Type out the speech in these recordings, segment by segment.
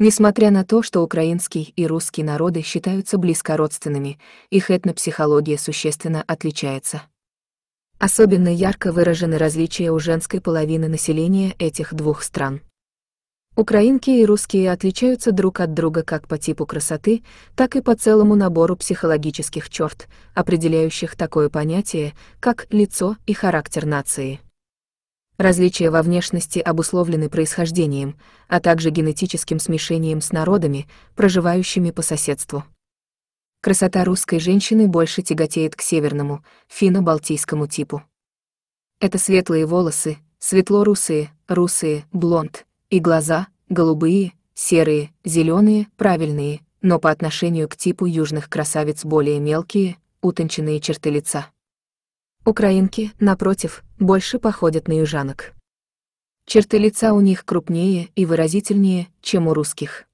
Несмотря на то, что украинский и русский народы считаются близко родственными, их этнопсихология существенно отличается. Особенно ярко выражены различия у женской половины населения этих двух стран. Украинки и русские отличаются друг от друга как по типу красоты, так и по целому набору психологических черт, определяющих такое понятие, как лицо и характер нации. Различия во внешности обусловлены происхождением, а также генетическим смешением с народами, проживающими по соседству. Красота русской женщины больше тяготеет к северному, финно-балтийскому типу. Это светлые волосы, светло-русые, русые, блонд, и глаза, голубые, серые, зеленые, правильные, но по отношению к типу южных красавиц более мелкие, утонченные черты лица. Украинки, напротив, больше походят на южанок. Черты лица у них крупнее и выразительнее, чем у русских.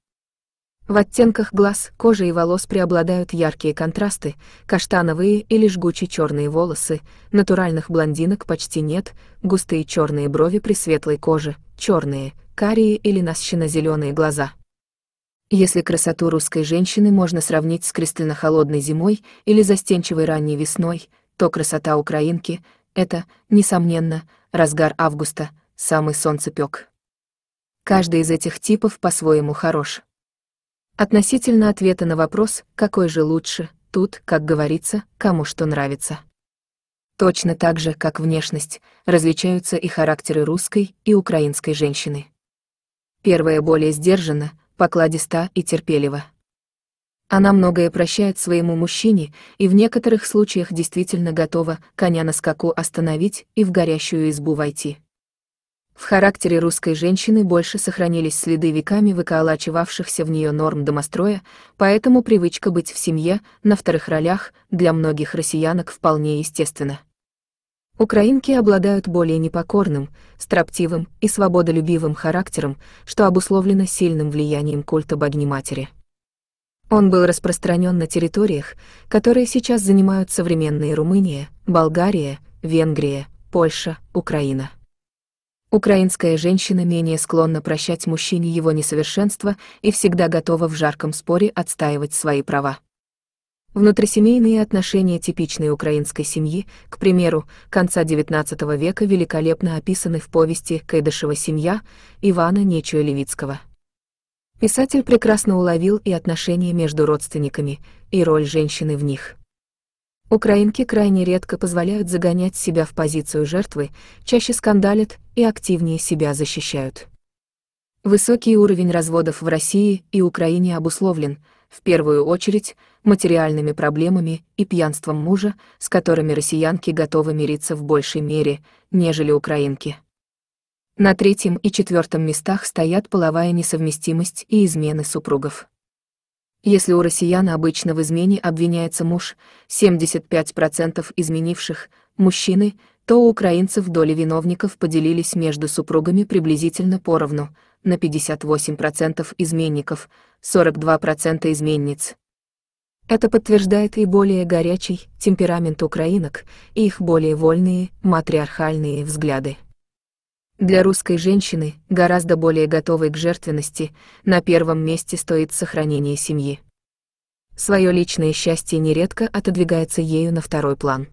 В оттенках глаз, кожи и волос преобладают яркие контрасты, каштановые или жгучие черные волосы, натуральных блондинок почти нет, густые черные брови при светлой коже, черные, карие или насыщенно зеленые глаза. Если красоту русской женщины можно сравнить с кристально-холодной зимой или застенчивой ранней весной, то красота украинки это, несомненно, разгар августа, самый солнцепек. Каждый из этих типов по-своему хорош. Относительно ответа на вопрос, какой же лучше, тут, как говорится, кому что нравится. Точно так же, как внешность, различаются и характеры русской и украинской женщины. Первая более сдержана, покладиста и терпелива. Она многое прощает своему мужчине и в некоторых случаях действительно готова коня на скаку остановить и в горящую избу войти. В характере русской женщины больше сохранились следы веками выколачивавшихся в нее норм домостроя, поэтому привычка быть в семье, на вторых ролях, для многих россиянок вполне естественна. Украинки обладают более непокорным, строптивым и свободолюбивым характером, что обусловлено сильным влиянием культа богини-матери. Он был распространен на территориях, которые сейчас занимают современные Румыния, Болгария, Венгрия, Польша, Украина. Украинская женщина менее склонна прощать мужчине его несовершенство и всегда готова в жарком споре отстаивать свои права. Внутрисемейные отношения типичной украинской семьи, к примеру, конца XIX века великолепно описаны в повести «Кайдышева семья» Ивана Нечуя-Левицкого. Писатель прекрасно уловил и отношения между родственниками, и роль женщины в них. Украинки крайне редко позволяют загонять себя в позицию жертвы, чаще скандалят и активнее себя защищают. Высокий уровень разводов в России и Украине обусловлен, в первую очередь, материальными проблемами и пьянством мужа, с которыми россиянки готовы мириться в большей мере, нежели украинки. На третьем и четвертом местах стоят половая несовместимость и измены супругов. Если у россиян обычно в измене обвиняется муж, 75% изменивших – мужчины, то у украинцев доли виновников поделились между супругами приблизительно поровну, на 58% изменников, 42% изменниц. Это подтверждает и более горячий темперамент украинок, и их более вольные, матриархальные взгляды. Для русской женщины, гораздо более готовой к жертвенности, на первом месте стоит сохранение семьи. Свое личное счастье нередко отодвигается ею на второй план.